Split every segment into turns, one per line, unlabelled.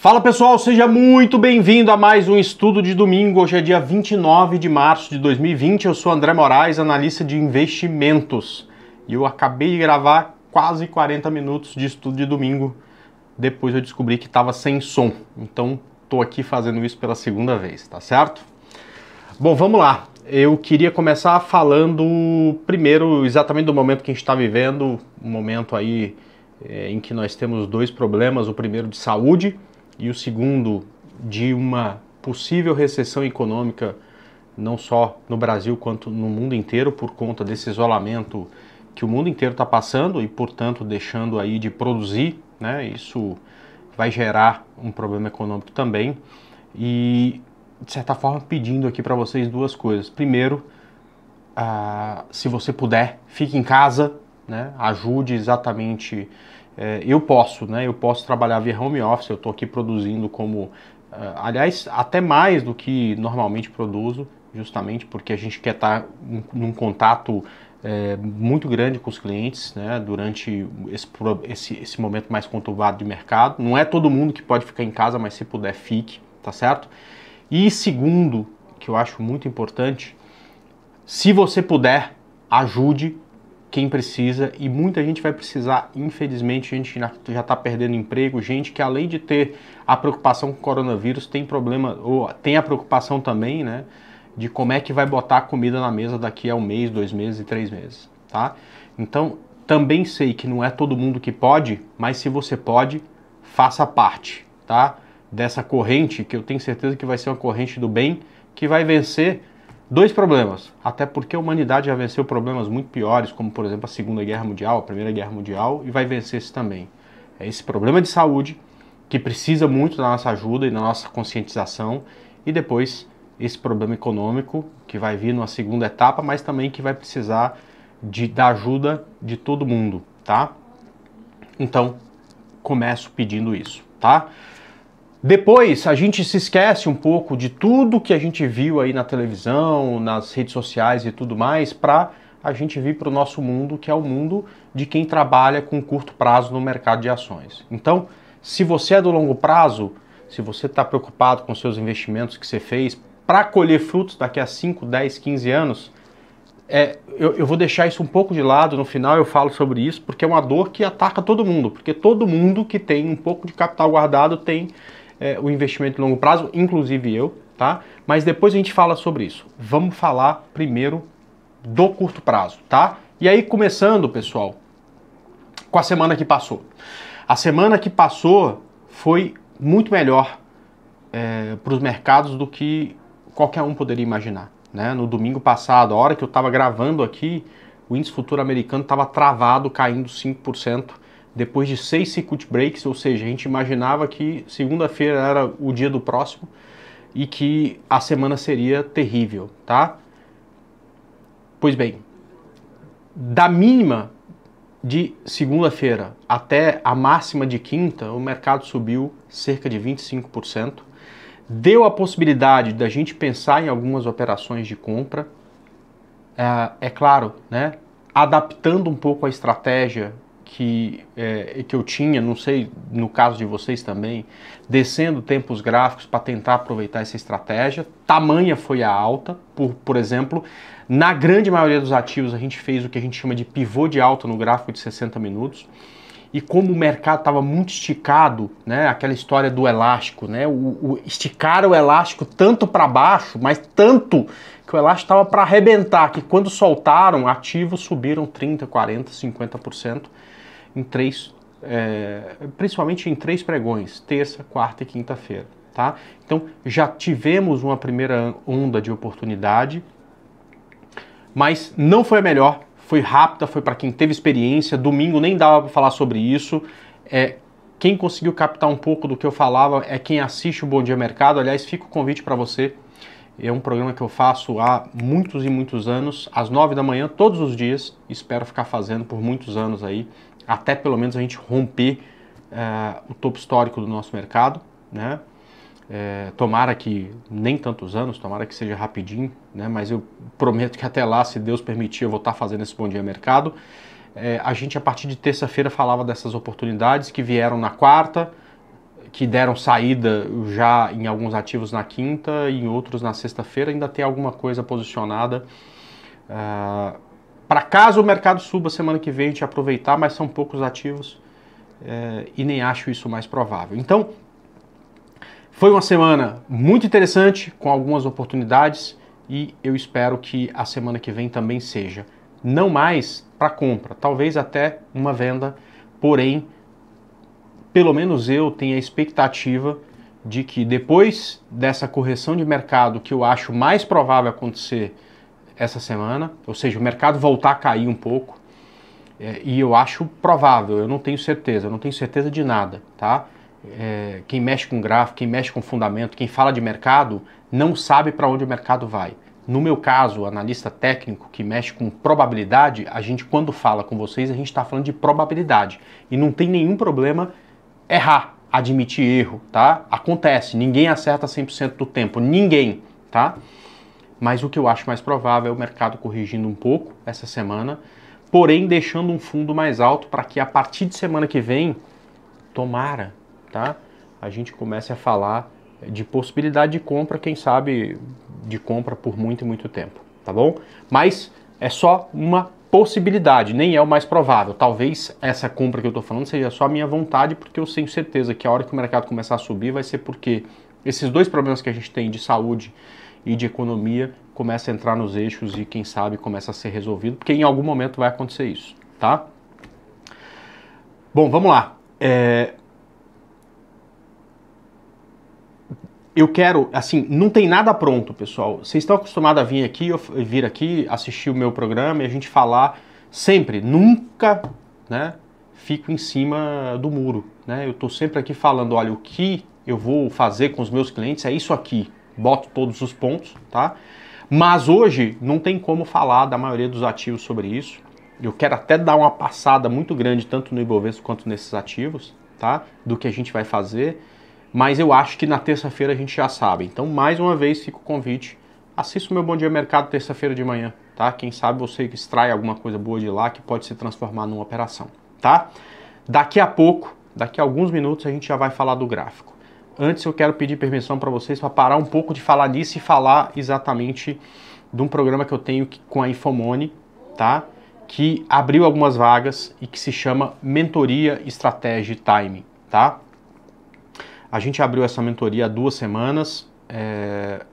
Fala pessoal, seja muito bem-vindo a mais um estudo de domingo. Hoje é dia 29 de março de 2020. Eu sou André Moraes, analista de investimentos. E eu acabei de gravar quase 40 minutos de estudo de domingo. Depois eu descobri que estava sem som. Então, estou aqui fazendo isso pela segunda vez, tá certo? Bom, vamos lá. Eu queria começar falando primeiro exatamente do momento que a gente está vivendo, um momento aí é, em que nós temos dois problemas. O primeiro de saúde, e o segundo de uma possível recessão econômica, não só no Brasil quanto no mundo inteiro, por conta desse isolamento que o mundo inteiro está passando e, portanto, deixando aí de produzir, né? Isso vai gerar um problema econômico também. E, de certa forma, pedindo aqui para vocês duas coisas. Primeiro, ah, se você puder, fique em casa, né? Ajude exatamente é, eu posso, né? Eu posso trabalhar via home office, eu estou aqui produzindo como, é, aliás, até mais do que normalmente produzo, justamente porque a gente quer estar tá num contato é, muito grande com os clientes né, durante esse, esse, esse, momento mais conturbado de mercado. Não é todo mundo que pode ficar em casa, mas se puder, fique, tá certo? E segundo, que eu acho muito importante, se você puder, ajude quem precisa e muita gente vai precisar, infelizmente, gente que já está perdendo emprego, gente que além de ter a preocupação com o coronavírus, tem problema, ou tem a preocupação também, né, de como é que vai botar a comida na mesa daqui a um mês, dois meses e três meses, tá? Então, também sei que não é todo mundo que pode, mas se você pode, faça parte, tá? Dessa corrente, que eu tenho certeza que vai ser uma corrente do bem, que vai vencer Dois problemas, até porque a humanidade já venceu problemas muito piores, como por exemplo a Segunda Guerra Mundial, a Primeira Guerra Mundial, e vai vencer esse também. É esse problema de saúde que precisa muito da nossa ajuda e da nossa conscientização, e depois esse problema econômico que vai vir numa segunda etapa, mas também que vai precisar de, da ajuda de todo mundo, tá? Então, começo pedindo isso, tá? Depois a gente se esquece um pouco de tudo que a gente viu aí na televisão, nas redes sociais e tudo mais, para a gente vir para o nosso mundo, que é o mundo de quem trabalha com curto prazo no mercado de ações. Então, se você é do longo prazo, se você está preocupado com seus investimentos que você fez para colher frutos daqui a 5, 10, 15 anos, é, eu, eu, vou deixar isso um pouco de lado, no final eu falo sobre isso, porque é uma dor que ataca todo mundo, porque todo mundo que tem um pouco de capital guardado tem é, o investimento em longo prazo, inclusive eu, tá? Mas depois a gente fala sobre isso. Vamos falar primeiro do curto prazo, tá? E aí começando, pessoal, com a semana que passou. A semana que passou foi muito melhor é, para os mercados do que qualquer um poderia imaginar. Né? No domingo passado, a hora que eu estava gravando aqui, o índice futuro americano estava travado, caindo 5% depois de seis circuit breaks, ou seja, a gente imaginava que segunda-feira era o dia do próximo e que a semana seria terrível, tá? Pois bem, da mínima de segunda-feira até a máxima de quinta, o mercado subiu cerca de 25%, deu a possibilidade da gente pensar em algumas operações de compra, é, é claro, né? Adaptando um pouco a estratégia que, é, que eu tinha, não sei no caso de vocês também, descendo tempos gráficos para tentar aproveitar essa estratégia. Tamanha foi a alta, por, por exemplo. Na grande maioria dos ativos, a gente fez o que a gente chama de pivô de alta no gráfico de 60 minutos. E como o mercado estava muito esticado, né, aquela história do elástico, né, o, o esticar o elástico tanto para baixo, mas tanto que o elástico estava para arrebentar, que quando soltaram, ativos subiram 30, 40, 50% em três, é, principalmente em três pregões, terça, quarta e quinta-feira. Tá? Então já tivemos uma primeira onda de oportunidade, mas não foi a melhor, foi rápida, foi para quem teve experiência. Domingo nem dava para falar sobre isso. É, quem conseguiu captar um pouco do que eu falava é quem assiste o Bom Dia Mercado. Aliás, fica o convite para você. É um programa que eu faço há muitos e muitos anos, às nove da manhã, todos os dias. Espero ficar fazendo por muitos anos aí até pelo menos a gente romper uh, o topo histórico do nosso mercado, né? É, tomara que nem tantos anos, tomara que seja rapidinho, né? Mas eu prometo que até lá, se Deus permitir, eu vou estar tá fazendo esse Bom Dia Mercado. É, a gente, a partir de terça-feira, falava dessas oportunidades que vieram na quarta, que deram saída já em alguns ativos na quinta e em outros na sexta-feira. Ainda tem alguma coisa posicionada. Uh, para caso o mercado suba semana que vem, a gente aproveitar, mas são poucos ativos é, e nem acho isso mais provável. Então, foi uma semana muito interessante, com algumas oportunidades e eu espero que a semana que vem também seja. Não mais para compra, talvez até uma venda, porém, pelo menos eu tenho a expectativa de que depois dessa correção de mercado que eu acho mais provável acontecer essa semana, ou seja, o mercado voltar a cair um pouco. É, e eu acho provável, eu não tenho certeza, eu não tenho certeza de nada, tá? É, quem mexe com gráfico, quem mexe com fundamento, quem fala de mercado, não sabe para onde o mercado vai. No meu caso, analista técnico que mexe com probabilidade, a gente quando fala com vocês, a gente está falando de probabilidade. E não tem nenhum problema errar, admitir erro, tá? Acontece, ninguém acerta 100% do tempo, ninguém, tá? mas o que eu acho mais provável é o mercado corrigindo um pouco essa semana, porém deixando um fundo mais alto para que a partir de semana que vem, tomara, tá? A gente comece a falar de possibilidade de compra, quem sabe de compra por muito e muito tempo, tá bom? Mas é só uma possibilidade, nem é o mais provável. Talvez essa compra que eu estou falando seja só a minha vontade, porque eu tenho certeza que a hora que o mercado começar a subir vai ser porque esses dois problemas que a gente tem de saúde e de economia começa a entrar nos eixos e quem sabe começa a ser resolvido, porque em algum momento vai acontecer isso, tá? Bom, vamos lá. É... Eu quero, assim, não tem nada pronto, pessoal. Vocês estão acostumados a vir aqui, vir aqui, assistir o meu programa e a gente falar sempre, nunca, né? Fico em cima do muro, né? Eu estou sempre aqui falando, olha, o que eu vou fazer com os meus clientes é isso aqui boto todos os pontos, tá? Mas hoje não tem como falar da maioria dos ativos sobre isso. Eu quero até dar uma passada muito grande tanto no Ibovespa quanto nesses ativos, tá? Do que a gente vai fazer, mas eu acho que na terça-feira a gente já sabe. Então, mais uma vez fica o convite. Assista o meu Bom Dia Mercado terça-feira de manhã, tá? Quem sabe você extrai alguma coisa boa de lá que pode se transformar numa operação, tá? Daqui a pouco, daqui a alguns minutos a gente já vai falar do gráfico. Antes eu quero pedir permissão para vocês para parar um pouco de falar nisso e falar exatamente de um programa que eu tenho com a Infomone, tá? Que abriu algumas vagas e que se chama Mentoria Estratégia Time, tá? A gente abriu essa mentoria há duas semanas, é...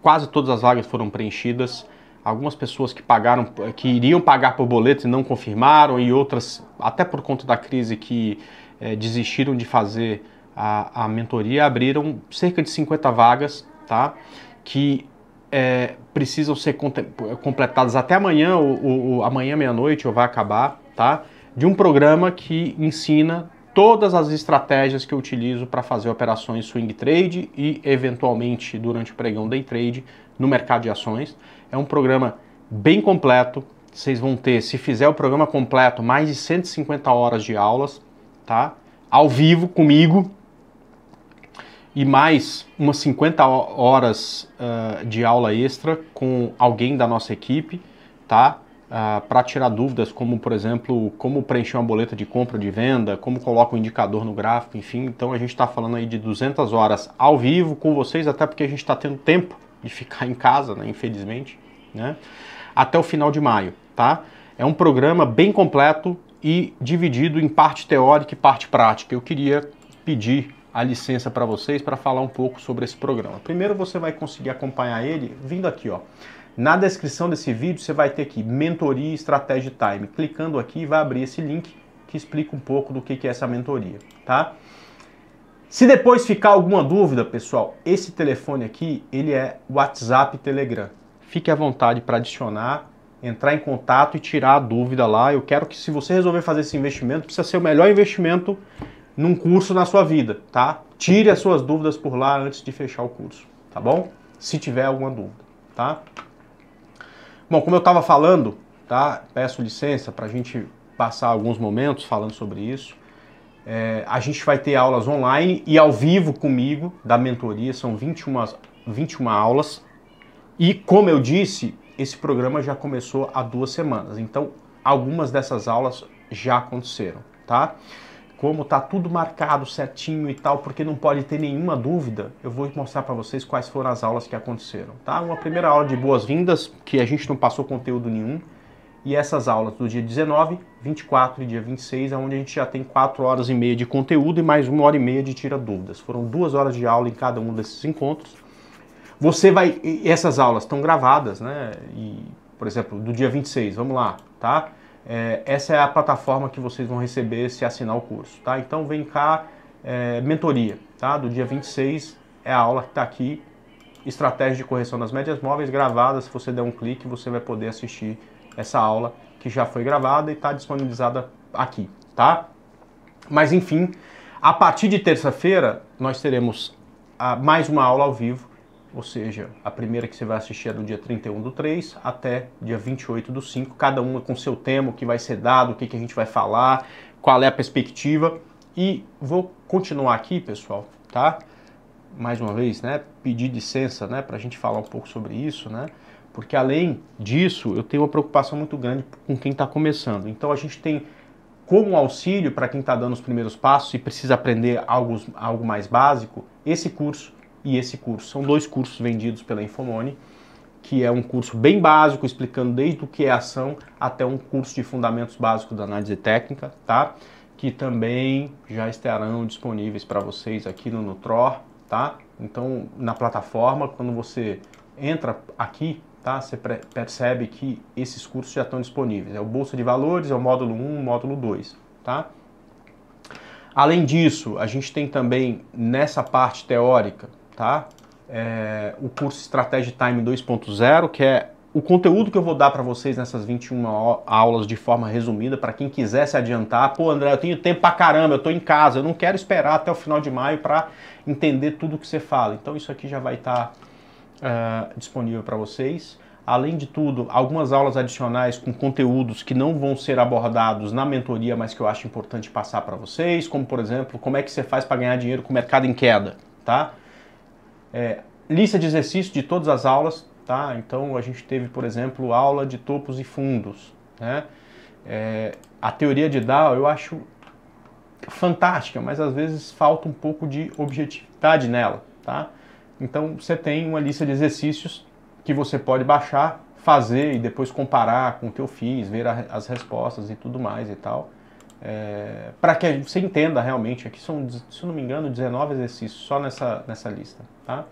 quase todas as vagas foram preenchidas. Algumas pessoas que pagaram, que iriam pagar por boleto e não confirmaram, e outras, até por conta da crise, que é, desistiram de fazer a, a mentoria, abriram cerca de 50 vagas, tá? Que é, precisam ser completadas até amanhã, ou, ou, ou amanhã meia-noite, ou vai acabar, tá? De um programa que ensina todas as estratégias que eu utilizo para fazer operações swing trade e eventualmente durante o pregão day trade no mercado de ações. É um programa bem completo. Vocês vão ter, se fizer o programa completo, mais de 150 horas de aulas, tá? Ao vivo comigo, e mais umas 50 horas uh, de aula extra com alguém da nossa equipe, tá? Uh, ah, para tirar dúvidas como, por exemplo, como preencher uma boleta de compra ou de venda, como coloca o um indicador no gráfico, enfim. Então a gente está falando aí de 200 horas ao vivo com vocês, até porque a gente está tendo tempo de ficar em casa, né? infelizmente, né? até o final de maio, tá? É um programa bem completo e dividido em parte teórica e parte prática. Eu queria pedir a licença para vocês para falar um pouco sobre esse programa. Primeiro você vai conseguir acompanhar ele vindo aqui, ó. Na descrição desse vídeo você vai ter aqui Mentoria Estratégia Time. Clicando aqui vai abrir esse link que explica um pouco do que é essa mentoria, tá? Se depois ficar alguma dúvida, pessoal, esse telefone aqui, ele é WhatsApp Telegram. Fique à vontade para adicionar, entrar em contato e tirar a dúvida lá. Eu quero que se você resolver fazer esse investimento, precisa ser o melhor investimento num curso na sua vida, tá? Tire as suas dúvidas por lá antes de fechar o curso, tá bom? Se tiver alguma dúvida, tá? Bom, como eu estava falando, tá? Peço licença para a gente passar alguns momentos falando sobre isso. É, a gente vai ter aulas online e ao vivo comigo da mentoria, são 21, 21 aulas. E como eu disse, esse programa já começou há duas semanas, então algumas dessas aulas já aconteceram, tá? como tá tudo marcado certinho e tal, porque não pode ter nenhuma dúvida, eu vou mostrar para vocês quais foram as aulas que aconteceram, tá? Uma primeira aula de boas-vindas, que a gente não passou conteúdo nenhum, e essas aulas do dia 19, 24 e dia 26, é onde a gente já tem 4 horas e meia de conteúdo e mais uma hora e meia de tira dúvidas. Foram duas horas de aula em cada um desses encontros. Você vai. Essas aulas estão gravadas, né? E, por exemplo, do dia 26, vamos lá, tá? é, essa é a plataforma que vocês vão receber se assinar o curso, tá? Então vem cá, é, mentoria, tá? Do dia 26 é a aula que está aqui, estratégia de correção das médias móveis gravada, se você der um clique você vai poder assistir essa aula que já foi gravada e está disponibilizada aqui, tá? Mas enfim, a partir de terça-feira nós teremos a, ah, mais uma aula ao vivo ou seja, a primeira que você vai assistir é do dia 31 do 3 até dia 28 do 5, cada uma com seu tema, o que vai ser dado, o que, que a gente vai falar, qual é a perspectiva. E vou continuar aqui, pessoal, tá? Mais uma vez, né? Pedir licença, né? Para a gente falar um pouco sobre isso, né? Porque além disso, eu tenho uma preocupação muito grande com quem está começando. Então a gente tem como auxílio para quem está dando os primeiros passos e precisa aprender algo, algo mais básico, esse curso e esse curso. São dois cursos vendidos pela Infomone, que é um curso bem básico, explicando desde o que é ação até um curso de fundamentos básicos da análise técnica, tá? Que também já estarão disponíveis para vocês aqui no Nutror, tá? Então, na plataforma, quando você entra aqui, tá? Você percebe que esses cursos já estão disponíveis. É o Bolsa de Valores, é o módulo 1, módulo 2, tá? Além disso, a gente tem também nessa parte teórica tá? É, o curso Estratégia Time 2.0, que é o conteúdo que eu vou dar para vocês nessas 21 aulas de forma resumida, para quem quiser se adiantar. Pô, André, eu tenho tempo pra caramba, eu tô em casa, eu não quero esperar até o final de maio para entender tudo que você fala. Então isso aqui já vai estar tá, uh, disponível para vocês. Além de tudo, algumas aulas adicionais com conteúdos que não vão ser abordados na mentoria, mas que eu acho importante passar para vocês, como por exemplo, como é que você faz para ganhar dinheiro com o mercado em queda, tá? É, lista de exercícios de todas as aulas, tá? Então a gente teve, por exemplo, aula de topos e fundos, né? É, a teoria de Dow eu acho fantástica, mas às vezes falta um pouco de objetividade nela, tá? Então você tem uma lista de exercícios que você pode baixar, fazer e depois comparar com o que eu fiz, ver a, as respostas e tudo mais e tal é, para que você entenda realmente, aqui são, se não me engano, 19 exercícios só nessa, nessa lista, tá?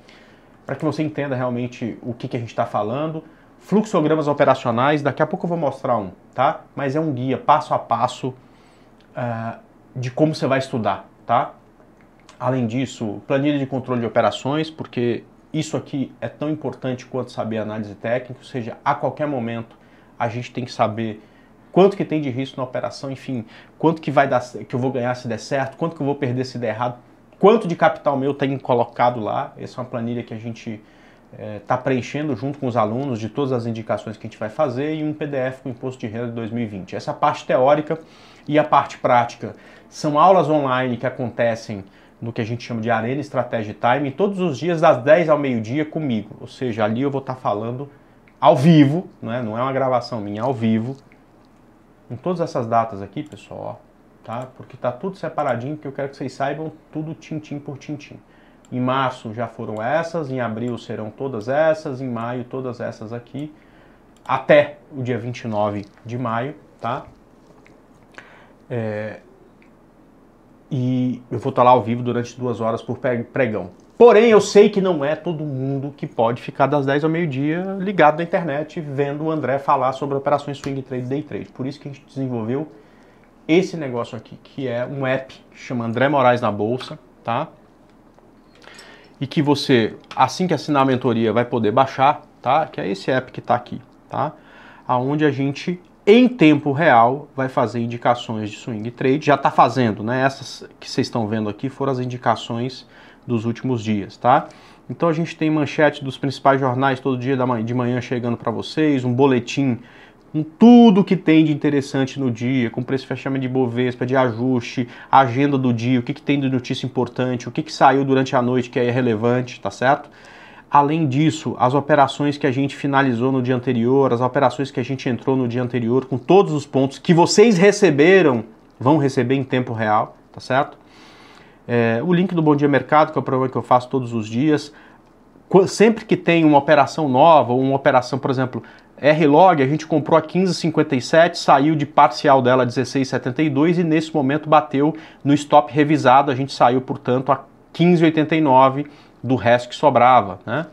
Para que você entenda realmente o que, que a gente está falando, fluxogramas operacionais, daqui a pouco eu vou mostrar um, tá? Mas é um guia passo a passo uh, de como você vai estudar, tá? Além disso, planilha de controle de operações, porque isso aqui é tão importante quanto saber análise técnica, ou seja, a qualquer momento a gente tem que saber quanto que tem de risco na operação, enfim, quanto que vai dar, que eu vou ganhar se der certo, quanto que eu vou perder se der errado, quanto de capital meu tem colocado lá. Essa é uma planilha que a gente está eh, é, preenchendo junto com os alunos de todas as indicações que a gente vai fazer e um PDF com imposto de renda de 2020. Essa parte teórica e a parte prática são aulas online que acontecem no que a gente chama de Arena Estratégia Time, todos os dias das 10 ao meio-dia comigo. Ou seja, ali eu vou estar tá falando ao vivo, né? não é uma gravação minha, é ao vivo, em todas essas datas aqui, pessoal, ó, tá? Porque tá tudo separadinho, porque eu quero que vocês saibam tudo tintim por tintim. Em março já foram essas, em abril serão todas essas, em maio todas essas aqui, até o dia 29 de maio, tá? É, e eu vou estar lá ao vivo durante duas horas por pregão. Porém, eu sei que não é todo mundo que pode ficar das 10 ao meio-dia ligado na internet vendo o André falar sobre operações swing trade day trade. Por isso que a gente desenvolveu esse negócio aqui, que é um app que chama André Moraes na Bolsa, tá? E que você, assim que assinar a mentoria, vai poder baixar, tá? Que é esse app que está aqui, tá? Aonde a gente em tempo real vai fazer indicações de swing trade, já está fazendo, né? Essas que vocês estão vendo aqui foram as indicações dos últimos dias, tá? Então a gente tem manchete dos principais jornais todo dia de manhã chegando para vocês, um boletim com tudo que tem de interessante no dia, com preço fechamento de Bovespa, de ajuste, agenda do dia, o que, que tem de notícia importante, o que, que saiu durante a noite que é relevante, tá certo? Além disso, as operações que a gente finalizou no dia anterior, as operações que a gente entrou no dia anterior, com todos os pontos que vocês receberam, vão receber em tempo real, tá certo? É, o link do Bom Dia Mercado, que é o programa que eu faço todos os dias. Sempre que tem uma operação nova, ou uma operação, por exemplo, R-Log, a gente comprou a 15,57, saiu de parcial dela a 16,72 e nesse momento bateu no stop revisado, a gente saiu, portanto, a 15,89 do resto que sobrava, né?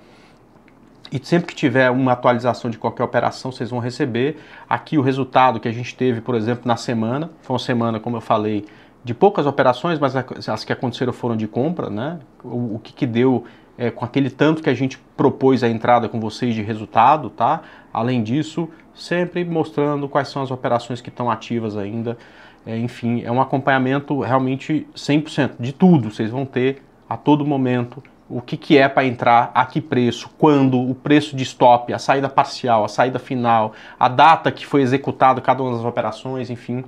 E sempre que tiver uma atualização de qualquer operação, vocês vão receber aqui o resultado que a gente teve, por exemplo, na semana. Foi uma semana, como eu falei, de poucas operações, mas as que aconteceram foram de compra, né? O, o que, que deu é, com aquele tanto que a gente propôs a entrada com vocês de resultado, tá? Além disso, sempre mostrando quais são as operações que estão ativas ainda. É, enfim, é um acompanhamento realmente 100% de tudo. Vocês vão ter a todo momento o que, que é para entrar, a que preço, quando, o preço de stop, a saída parcial, a saída final, a data que foi executado cada uma das operações, enfim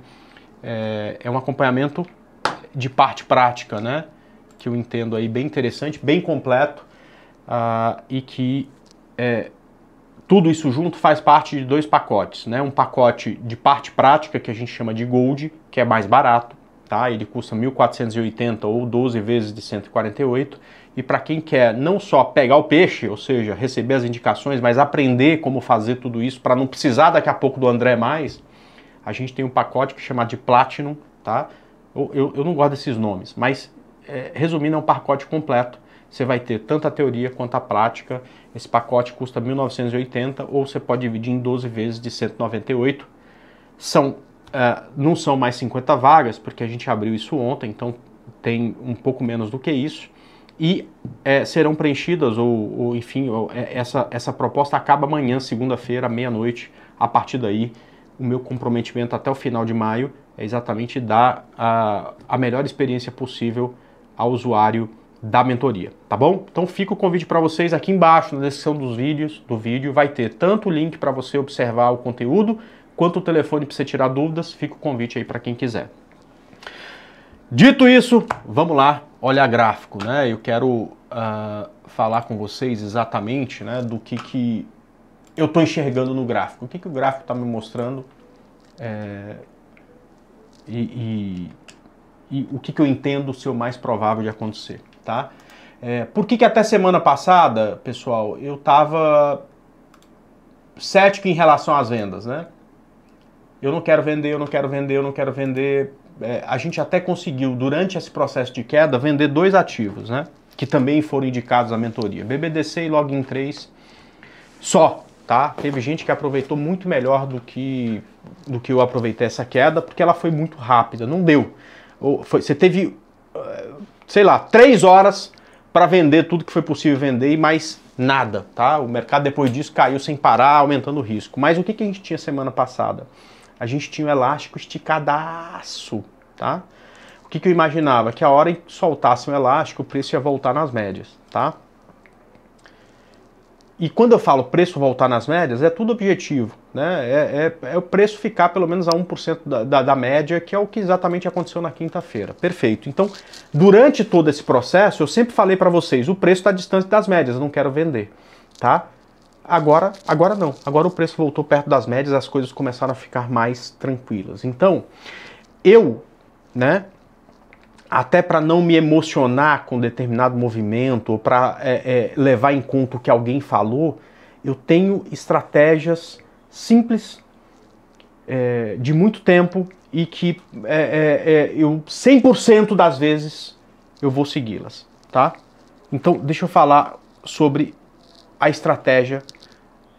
é, é um acompanhamento de parte prática, né? Que eu entendo aí bem interessante, bem completo uh, e que é, tudo isso junto faz parte de dois pacotes, né? Um pacote de parte prática que a gente chama de Gold, que é mais barato, tá? Ele custa 1.480 ou 12 vezes de 148. E para quem quer não só pegar o peixe, ou seja, receber as indicações, mas aprender como fazer tudo isso para não precisar daqui a pouco do André mais, a gente tem um pacote que é chamado de Platinum, tá? Eu, eu, eu não gosto desses nomes, mas é, resumindo, é um pacote completo. Você vai ter tanto a teoria quanto a prática. Esse pacote custa 1.980 ou você pode dividir em 12 vezes de 198. São, uh, não são mais 50 vagas, porque a gente abriu isso ontem, então tem um pouco menos do que isso e é, serão preenchidas, ou, ou enfim, ou, é, essa, essa proposta acaba amanhã, segunda-feira, meia-noite, a partir daí o meu comprometimento até o final de maio é exatamente dar a, a melhor experiência possível ao usuário da mentoria, tá bom? Então fica o convite para vocês aqui embaixo na descrição dos vídeos, do vídeo vai ter tanto o link para você observar o conteúdo, quanto o telefone para você tirar dúvidas. Fica o convite aí para quem quiser. Dito isso, vamos lá olhar gráfico, né? Eu quero uh, falar com vocês exatamente, né, do que que eu estou enxergando no gráfico? O que, que o gráfico está me mostrando? É, e, e, e, o que, que eu entendo ser o mais provável de acontecer, tá? É, por que, que até semana passada, pessoal, eu estava cético em relação às vendas, né? Eu não quero vender, eu não quero vender, eu não quero vender. É, a gente até conseguiu, durante esse processo de queda, vender dois ativos, né? Que também foram indicados à mentoria, BBDC e Login 3, só, tá? Teve gente que aproveitou muito melhor do que do que eu aproveitei essa queda, porque ela foi muito rápida, não deu. Foi, você teve, eh, sei lá, três horas para vender tudo que foi possível vender e mais nada, tá? O mercado depois disso caiu sem parar, aumentando o risco. Mas o que, que a gente tinha semana passada? A gente tinha o um elástico esticadaço, tá? O que, que eu imaginava? Que a hora que soltasse o um elástico, o preço ia voltar nas médias, tá? e quando eu falo preço voltar nas médias, é tudo objetivo. Né? É, é, é o preço ficar pelo menos a 1% da, da, da média, que é o que exatamente aconteceu na quinta-feira. Perfeito. Então, durante todo esse processo, eu sempre falei para vocês, o preço está distante das médias, eu não quero vender. Tá? Agora, agora não. Agora o preço voltou perto das médias, as coisas começaram a ficar mais tranquilas. Então, eu, né, até para não me emocionar com determinado movimento, ou para é, é, levar em conta o que alguém falou, eu tenho estratégias simples, é, de muito tempo e que é, é, é, eu 100% das vezes eu vou segui-las, tá? Então, deixa eu falar sobre a estratégia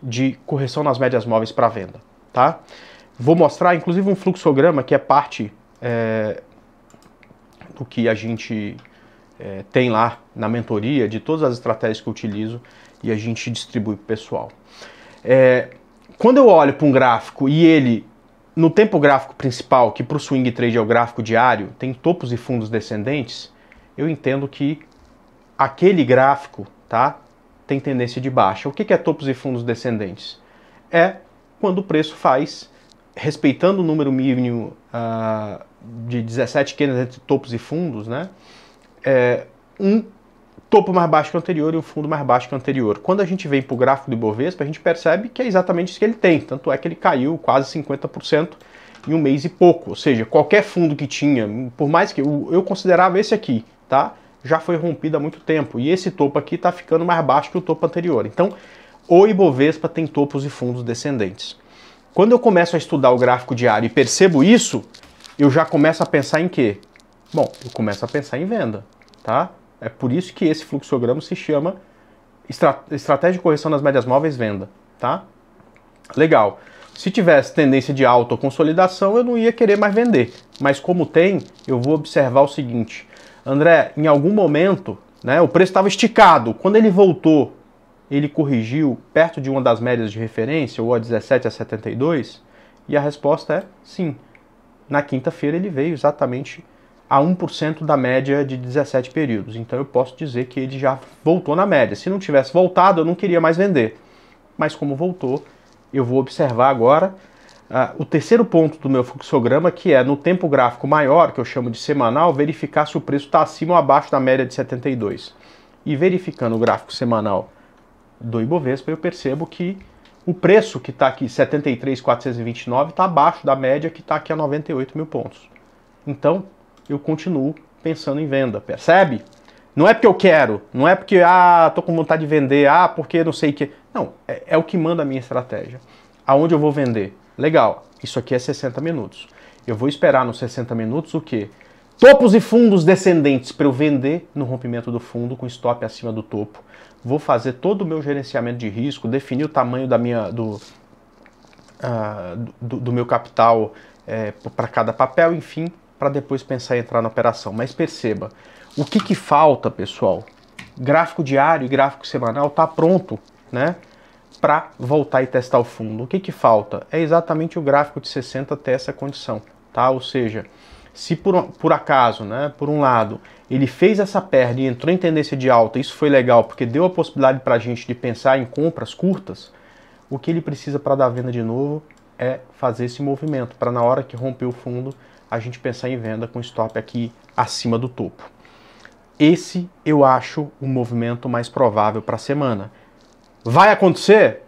de correção nas médias móveis para venda, tá? Vou mostrar, inclusive, um fluxograma que é parte do que a gente é, tem lá na mentoria, de todas as estratégias que eu utilizo e a gente distribui para o pessoal. É, quando eu olho para um gráfico e ele, no tempo gráfico principal, que para o swing trade é o gráfico diário, tem topos e fundos descendentes, eu entendo que aquele gráfico tá, tem tendência de baixa. O que, que é topos e fundos descendentes? É quando o preço faz, respeitando o número mínimo uh, de 17 quenas entre topos e fundos, né? É, um topo mais baixo que o anterior e um fundo mais baixo que o anterior. Quando a gente vem para o gráfico do Ibovespa, a gente percebe que é exatamente isso que ele tem. Tanto é que ele caiu quase 50% em um mês e pouco. Ou seja, qualquer fundo que tinha, por mais que eu considerava esse aqui, tá? Já foi rompido há muito tempo. E esse topo aqui está ficando mais baixo que o topo anterior. Então, o Ibovespa tem topos e fundos descendentes. Quando eu começo a estudar o gráfico diário e percebo isso, eu já começo a pensar em quê? Bom, eu começo a pensar em venda, tá? É por isso que esse fluxograma se chama estratégia de correção das médias móveis venda, tá? Legal. Se tivesse tendência de alta ou consolidação, eu não ia querer mais vender. Mas como tem, eu vou observar o seguinte. André, em algum momento, né, o preço estava esticado. Quando ele voltou, ele corrigiu perto de uma das médias de referência, ou a 17 a 72? E a resposta é sim. Na quinta-feira ele veio exatamente a 1% da média de 17 períodos. Então eu posso dizer que ele já voltou na média. Se não tivesse voltado, eu não queria mais vender. Mas como voltou, eu vou observar agora uh, o terceiro ponto do meu fluxograma, que é no tempo gráfico maior, que eu chamo de semanal, verificar se o preço está acima ou abaixo da média de 72. E verificando o gráfico semanal do Ibovespa, eu percebo que o preço que está aqui 73.429 está abaixo da média que está aqui a 98 mil pontos. Então eu continuo pensando em venda, percebe? Não é porque eu quero, não é porque ah tô com vontade de vender, ah porque não sei o que. Não, é, é o que manda a minha estratégia. Aonde eu vou vender? Legal, isso aqui é 60 minutos. Eu vou esperar nos 60 minutos o quê? Topos e fundos descendentes para eu vender no rompimento do fundo com stop acima do topo. Vou fazer todo o meu gerenciamento de risco, definir o tamanho da minha, do, uh, do, do, meu capital é, para cada papel, enfim, para depois pensar em entrar na operação. Mas perceba, o que, que falta, pessoal? Gráfico diário e gráfico semanal está pronto, né? Para voltar e testar o fundo. O que, que falta? É exatamente o gráfico de 60 até essa condição, tá? Ou seja, se por, por acaso, né, por um lado, ele fez essa perda e entrou em tendência de alta, isso foi legal porque deu a possibilidade para a gente de pensar em compras curtas, o que ele precisa para dar venda de novo é fazer esse movimento, para na hora que romper o fundo, a gente pensar em venda com stop aqui acima do topo. Esse eu acho o movimento mais provável para a semana. Vai acontecer?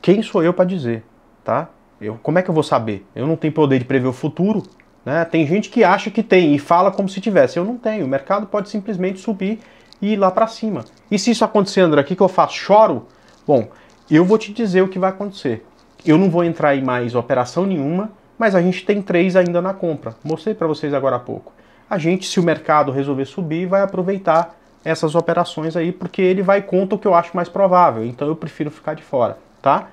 Quem sou eu para dizer, tá? Eu, como é que eu vou saber? Eu não tenho poder de prever o futuro, né? Tem gente que acha que tem e fala como se tivesse. Eu não tenho. O mercado pode simplesmente subir e ir lá para cima. E se isso acontecer, André, o que, que eu faço? Choro? Bom, eu vou te dizer o que vai acontecer. Eu não vou entrar em mais operação nenhuma, mas a gente tem três ainda na compra. Mostrei para vocês agora há pouco. A gente, se o mercado resolver subir, vai aproveitar essas operações aí, porque ele vai contra o que eu acho mais provável. Então eu prefiro ficar de fora, tá?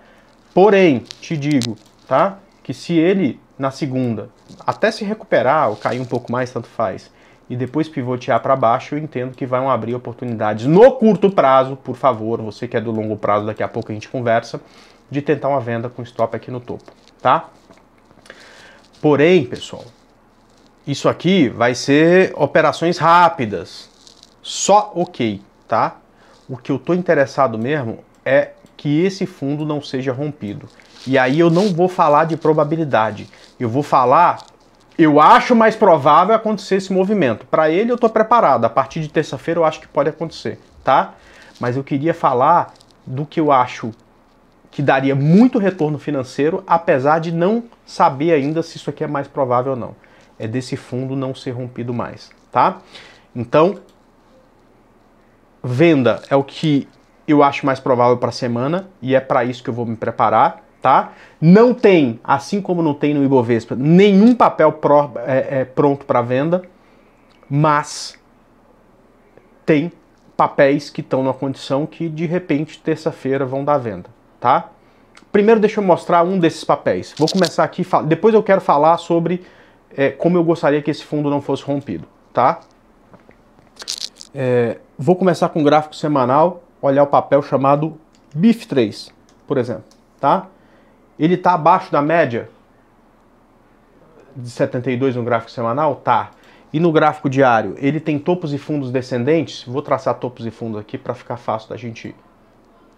Porém, te digo, tá? Que se ele na segunda até se recuperar ou cair um pouco mais, tanto faz, e depois pivotear para baixo, eu entendo que vão abrir oportunidades no curto prazo, por favor, você que é do longo prazo, daqui a pouco a gente conversa, de tentar uma venda com stop aqui no topo, tá? Porém, pessoal, isso aqui vai ser operações rápidas, só ok, tá? O que eu tô interessado mesmo é que esse fundo não seja rompido. E aí eu não vou falar de probabilidade. Eu vou falar, eu acho mais provável acontecer esse movimento. Para ele eu estou preparado. A partir de terça-feira eu acho que pode acontecer, tá? Mas eu queria falar do que eu acho que daria muito retorno financeiro, apesar de não saber ainda se isso aqui é mais provável ou não. É desse fundo não ser rompido mais, tá? Então, venda é o que eu acho mais provável para a semana e é para isso que eu vou me preparar tá? Não tem, assim como não tem no Ibovespa, nenhum papel pró, é, é, pronto para venda, mas tem papéis que estão numa condição que de repente terça-feira vão dar venda, tá? Primeiro deixa eu mostrar um desses papéis. Vou começar aqui, depois eu quero falar sobre é, como eu gostaria que esse fundo não fosse rompido, tá? É, vou começar com um gráfico semanal, olhar o papel chamado BIF3, por exemplo, tá? Ele está abaixo da média de 72 no gráfico semanal? Tá. E no gráfico diário, ele tem topos e fundos descendentes? Vou traçar topos e fundos aqui para ficar fácil da gente.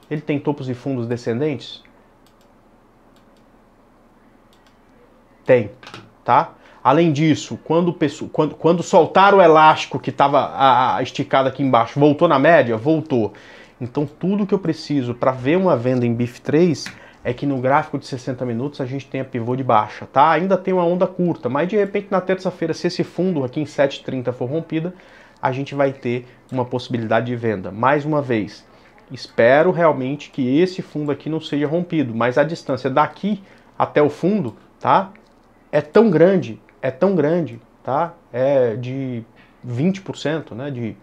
Ele tem topos e fundos descendentes? Tem, tá? Além disso, quando, quando, quando soltar o elástico que estava esticado aqui embaixo, voltou na média? Voltou. Então tudo que eu preciso para ver uma venda em BIF 3 é que no gráfico de 60 minutos a gente tem a pivô de baixa, tá? Ainda tem uma onda curta, mas de repente na terça-feira, se esse fundo aqui em 7,30 for rompida, a gente vai ter uma possibilidade de venda. Mais uma vez, espero realmente que esse fundo aqui não seja rompido, mas a distância daqui até o fundo, tá? É tão grande, é tão grande, tá? É de 20%, né? De,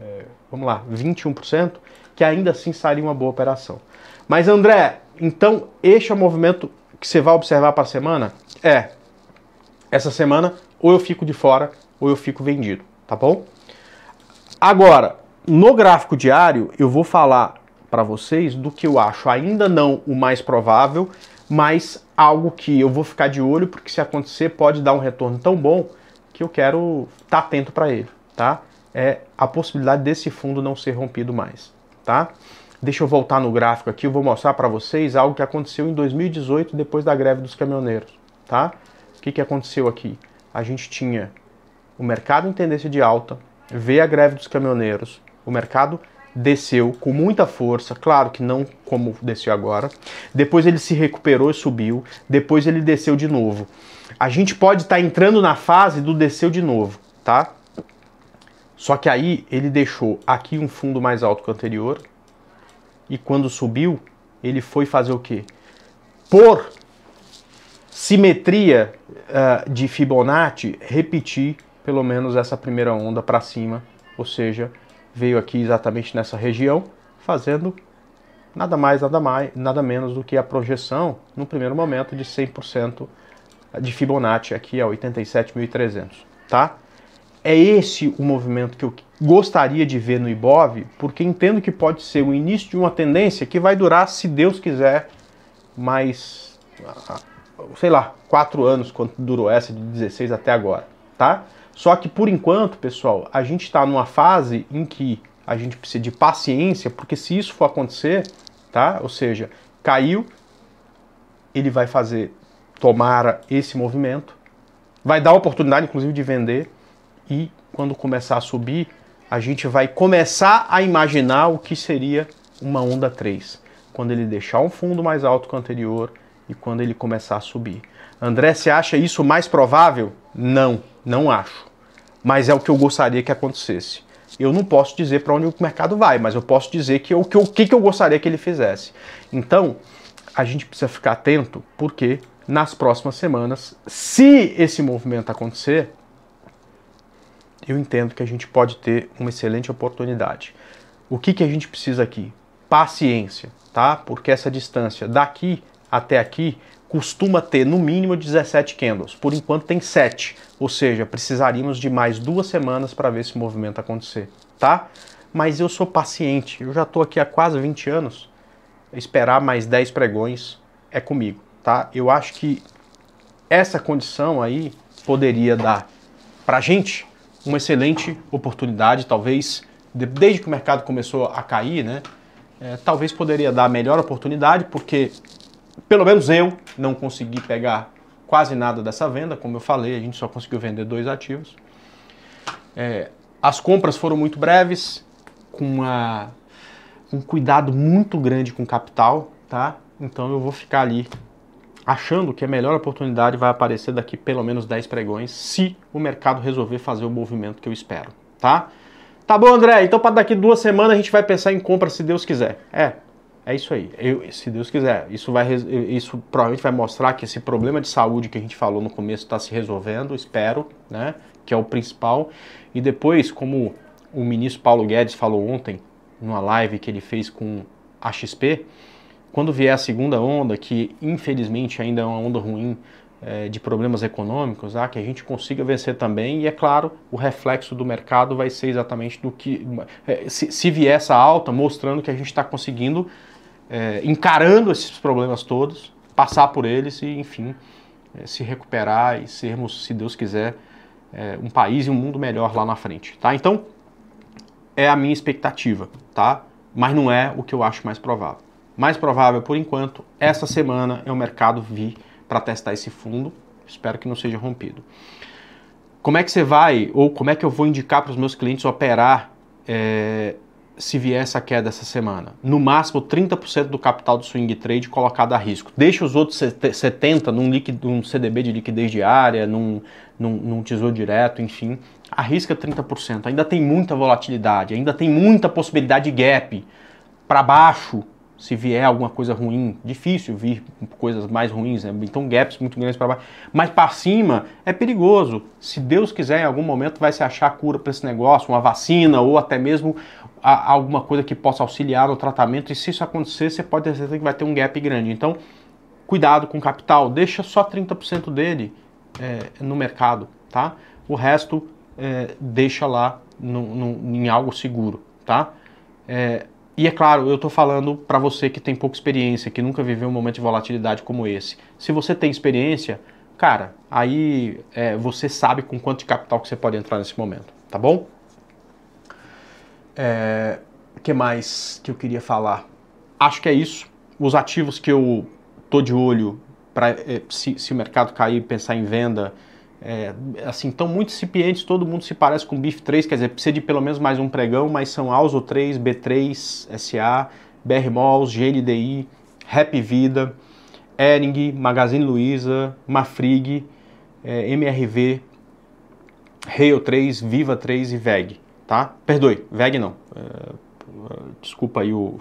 é, vamos lá, 21%, que ainda assim sairia uma boa operação. Mas André, então, este é o movimento que você vai observar para a semana? É, essa semana ou eu fico de fora ou eu fico vendido, tá bom? Agora, no gráfico diário, eu vou falar para vocês do que eu acho ainda não o mais provável, mas algo que eu vou ficar de olho, porque se acontecer pode dar um retorno tão bom que eu quero estar tá atento para ele, tá? É a possibilidade desse fundo não ser rompido mais, tá? Deixa eu voltar no gráfico aqui, eu vou mostrar para vocês algo que aconteceu em 2018 depois da greve dos caminhoneiros, tá? O que, que aconteceu aqui? A gente tinha o mercado em tendência de alta, veio a greve dos caminhoneiros, o mercado desceu com muita força, claro que não como desceu agora. Depois ele se recuperou e subiu, depois ele desceu de novo. A gente pode estar tá entrando na fase do desceu de novo, tá? Só que aí ele deixou aqui um fundo mais alto que o anterior, e quando subiu, ele foi fazer o quê? Por simetria uh, de Fibonacci, repetir pelo menos essa primeira onda para cima, ou seja, veio aqui exatamente nessa região, fazendo nada mais, nada mais, nada menos do que a projeção no primeiro momento de 100% de Fibonacci aqui a 87.300, tá? É esse o movimento que eu gostaria de ver no Ibov, porque entendo que pode ser o início de uma tendência que vai durar, se Deus quiser, mais, ah, ah, sei lá, quatro anos, quanto durou essa de 16 até agora, tá? Só que por enquanto, pessoal, a gente está numa fase em que a gente precisa de paciência, porque se isso for acontecer, tá? Ou seja, caiu, ele vai fazer, tomara esse movimento, vai dar a oportunidade, inclusive, de vender e quando começar a subir, a gente vai começar a imaginar o que seria uma onda 3, quando ele deixar um fundo mais alto que o anterior e quando ele começar a subir. André, você acha isso mais provável? Não, não acho. Mas é o que eu gostaria que acontecesse. Eu não posso dizer para onde o mercado vai, mas eu posso dizer que o que, o que eu gostaria que ele fizesse. Então, a gente precisa ficar atento, porque nas próximas semanas, se esse movimento acontecer, eu entendo que a gente pode ter uma excelente oportunidade. O que, que a gente precisa aqui? Paciência, tá? Porque essa distância daqui até aqui costuma ter no mínimo 17 candles. Por enquanto tem 7, ou seja, precisaríamos de mais duas semanas para ver esse movimento acontecer, tá? Mas eu sou paciente, eu já estou aqui há quase 20 anos. Esperar mais 10 pregões é comigo, tá? Eu acho que essa condição aí poderia dar para gente uma excelente oportunidade, talvez desde que o mercado começou a cair, né? É, talvez poderia dar a melhor oportunidade, porque pelo menos eu não consegui pegar quase nada dessa venda, como eu falei, a gente só conseguiu vender dois ativos. É, as compras foram muito breves, com uma, um cuidado muito grande com o capital, tá? Então eu vou ficar ali achando que a melhor oportunidade vai aparecer daqui pelo menos 10 pregões, se o mercado resolver fazer o movimento que eu espero, tá? Tá bom, André, então para daqui duas semanas a gente vai pensar em compra se Deus quiser. É, é isso aí. Eu, se Deus quiser, isso, vai, isso provavelmente vai mostrar que esse problema de saúde que a gente falou no começo está se resolvendo, espero, né? Que é o principal. E depois, como o ministro Paulo Guedes falou ontem, numa live que ele fez com a XP, quando vier a segunda onda, que infelizmente ainda é uma onda ruim é, de problemas econômicos, ah, que a gente consiga vencer também. E é claro, o reflexo do mercado vai ser exatamente do que. Eh, se, se vier essa alta, mostrando que a gente está conseguindo, é, encarando esses problemas todos, passar por eles e, enfim, é, se recuperar e sermos, se Deus quiser, um país e um mundo melhor lá na frente. Tá? Então, é a minha expectativa, tá? mas não é o que eu acho mais provável mais provável por enquanto, essa semana é o mercado vir para testar esse fundo. Espero que não seja rompido. Como é que você vai, ou como é que eu vou indicar para os meus clientes operar é, se vier essa queda essa semana? No máximo 30% do capital do swing trade colocado a risco. Deixa os outros 70% num, líquido, num CDB de liquidez diária, num, num, num tesouro direto, enfim. Arrisca 30%. Ainda tem muita volatilidade, ainda tem muita possibilidade de gap para baixo se vier alguma coisa ruim, difícil vir coisas mais ruins, né? então gaps muito grandes para baixo. Mas para cima é perigoso. Se Deus quiser, em algum momento vai se achar cura para esse negócio, uma vacina ou até mesmo a, alguma coisa que possa auxiliar no tratamento. E se isso acontecer, você pode ter certeza que vai ter um gap grande. Então, cuidado com o capital, deixa só 30% dele é, no mercado, tá? O resto é, deixa lá no, no, em algo seguro, tá? É, e é claro, eu estou falando para você que tem pouca experiência, que nunca viveu um momento de volatilidade como esse. Se você tem experiência, cara, aí é, você sabe com quanto de capital que você pode entrar nesse momento, tá bom? É, que mais que eu queria falar? Acho que é isso. Os ativos que eu tô de olho para é, se, se o mercado cair, pensar em venda é, assim, estão muito incipientes, todo mundo se parece com BIF 3, quer dizer, precisa de pelo menos mais um pregão, mas são AUSO 3, B3, SA, BR GNDI, GLDI, Rap Vida, Ering, Magazine Luiza, Mafrig, é, MRV, Rail 3, Viva 3 e VEG, tá? Perdoe, VEG não. É, desculpa aí o...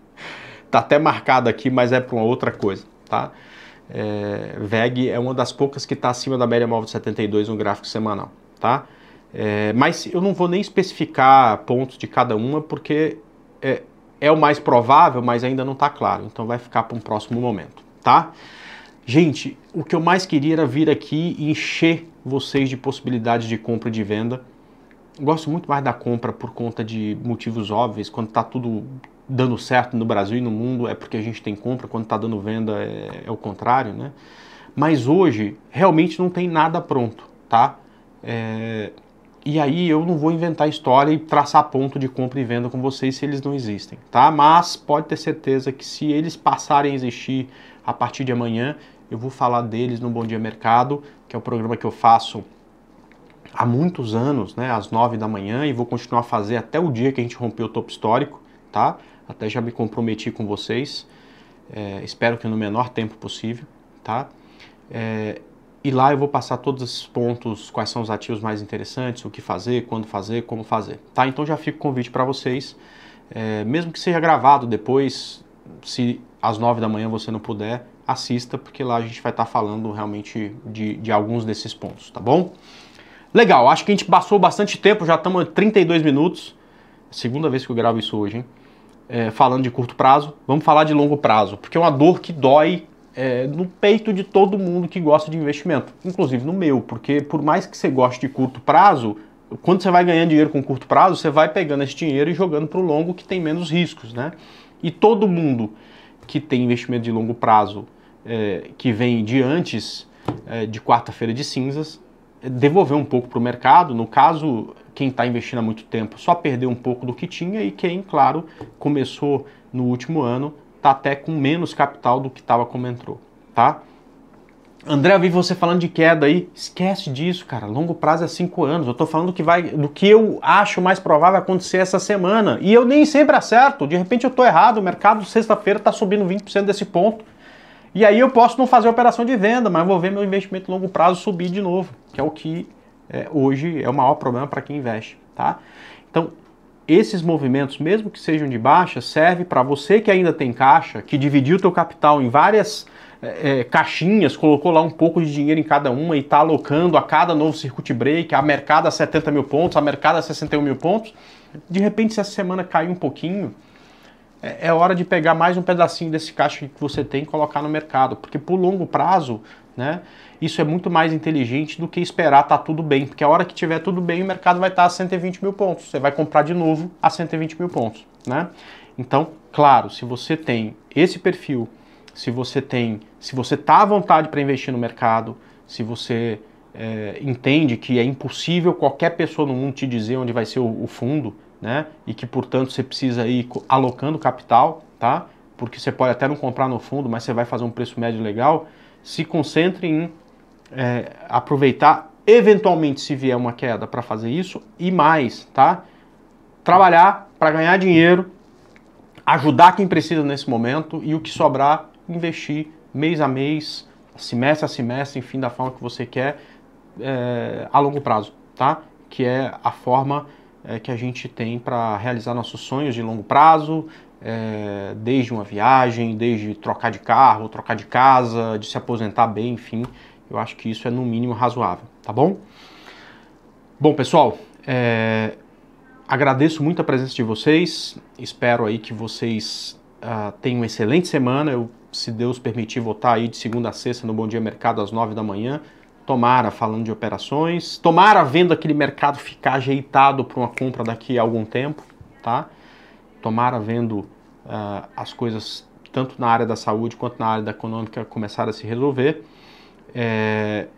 tá até marcado aqui, mas é para uma outra coisa, tá? É, VEG é uma das poucas que está acima da média móvel de 72 no gráfico semanal, tá? É, mas eu não vou nem especificar pontos de cada uma, porque é, é o mais provável, mas ainda não está claro. Então vai ficar para um próximo momento, tá? Gente, o que eu mais queria era vir aqui e encher vocês de possibilidades de compra e de venda. gosto muito mais da compra por conta de motivos óbvios, quando está tudo dando certo no Brasil e no mundo é porque a gente tem compra, quando está dando venda é, é, o contrário, né? Mas hoje realmente não tem nada pronto, tá? É, e aí eu não vou inventar história e traçar ponto de compra e venda com vocês se eles não existem, tá? Mas pode ter certeza que se eles passarem a existir a partir de amanhã, eu vou falar deles no Bom Dia Mercado, que é o programa que eu faço há muitos anos, né, às nove da manhã, e vou continuar a fazer até o dia que a gente rompeu o topo histórico, tá? Até já me comprometi com vocês. É, espero que no menor tempo possível, tá? É, e lá eu vou passar todos esses pontos, quais são os ativos mais interessantes, o que fazer, quando fazer, como fazer, tá? Então já fica o convite para vocês, é, mesmo que seja gravado depois, se às nove da manhã você não puder, assista, porque lá a gente vai estar tá falando realmente de, de alguns desses pontos, tá bom? Legal, acho que a gente passou bastante tempo, já estamos 32 minutos. Segunda vez que eu gravo isso hoje, hein? é, falando de curto prazo, vamos falar de longo prazo, porque é uma dor que dói é, no peito de todo mundo que gosta de investimento, inclusive no meu, porque por mais que você goste de curto prazo, quando você vai ganhando dinheiro com curto prazo, você vai pegando esse dinheiro e jogando para o longo que tem menos riscos, né? E todo mundo que tem investimento de longo prazo é, que vem de antes é, de quarta-feira de cinzas é, devolver um pouco para o mercado. No caso, quem está investindo há muito tempo só perdeu um pouco do que tinha e quem, claro, começou no último ano está até com menos capital do que estava como entrou, tá? André, eu vi você falando de queda aí. Esquece disso, cara. Longo prazo é 5 anos. Eu tô falando do que vai, do que eu acho mais provável acontecer essa semana. E eu nem sempre acerto. De repente eu tô errado. O mercado sexta-feira tá subindo 20% desse ponto. E aí eu posso não fazer operação de venda, mas vou ver meu investimento longo prazo subir de novo, que é o que é, hoje é o maior problema para quem investe, tá? Então, esses movimentos, mesmo que sejam de baixa, serve para você que ainda tem caixa, que dividiu o teu capital em várias é, é, caixinhas, colocou lá um pouco de dinheiro em cada uma e está alocando a cada novo circuit break, a mercado a 70 mil pontos, a mercado a 61 mil pontos. De repente, se essa semana cair um pouquinho, é, é hora de pegar mais um pedacinho desse caixa que você tem e colocar no mercado, porque por longo prazo, né? isso é muito mais inteligente do que esperar tá tudo bem, porque a hora que tiver tudo bem, o mercado vai estar tá a 120 mil pontos. Você vai comprar de novo a 120 mil pontos, né? Então, claro, se você tem esse perfil, se você tem, se você tá à vontade para investir no mercado, se você é, entende que é impossível qualquer pessoa no mundo te dizer onde vai ser o, o fundo, né? E que portanto você precisa ir alocando capital, tá? Porque você pode até não comprar no fundo, mas você vai fazer um preço médio legal. Se concentre em é, aproveitar, eventualmente, se vier uma queda, para fazer isso e mais, tá? Trabalhar para ganhar dinheiro, ajudar quem precisa nesse momento e o que sobrar, investir mês a mês, semestre a semestre, enfim, da forma que você quer, é, a longo prazo, tá? Que é a forma é, que a gente tem para realizar nossos sonhos de longo prazo, é, desde uma viagem, desde trocar de carro, trocar de casa, de se aposentar bem, enfim. Eu acho que isso é no mínimo razoável, tá bom? Bom, pessoal, é... agradeço muito a presença de vocês. Espero aí que vocês uh, tenham uma excelente semana. Eu, se Deus permitir, vou estar aí de segunda a sexta no Bom Dia Mercado às nove da manhã. Tomara, falando de operações. Tomara vendo aquele mercado ficar ajeitado para uma compra daqui a algum tempo, tá? Tomara vendo uh, as coisas tanto na área da saúde quanto na área da econômica começar a se resolver. É...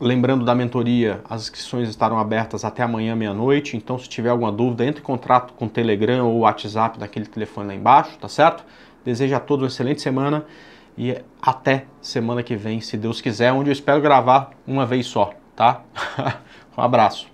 Lembrando da mentoria, as inscrições estarão abertas até amanhã meia-noite, então se tiver alguma dúvida, entre em contato com o Telegram ou o WhatsApp daquele telefone lá embaixo, tá certo? Desejo a todos uma excelente semana e até semana que vem, se Deus quiser, onde eu espero gravar uma vez só, tá? um abraço.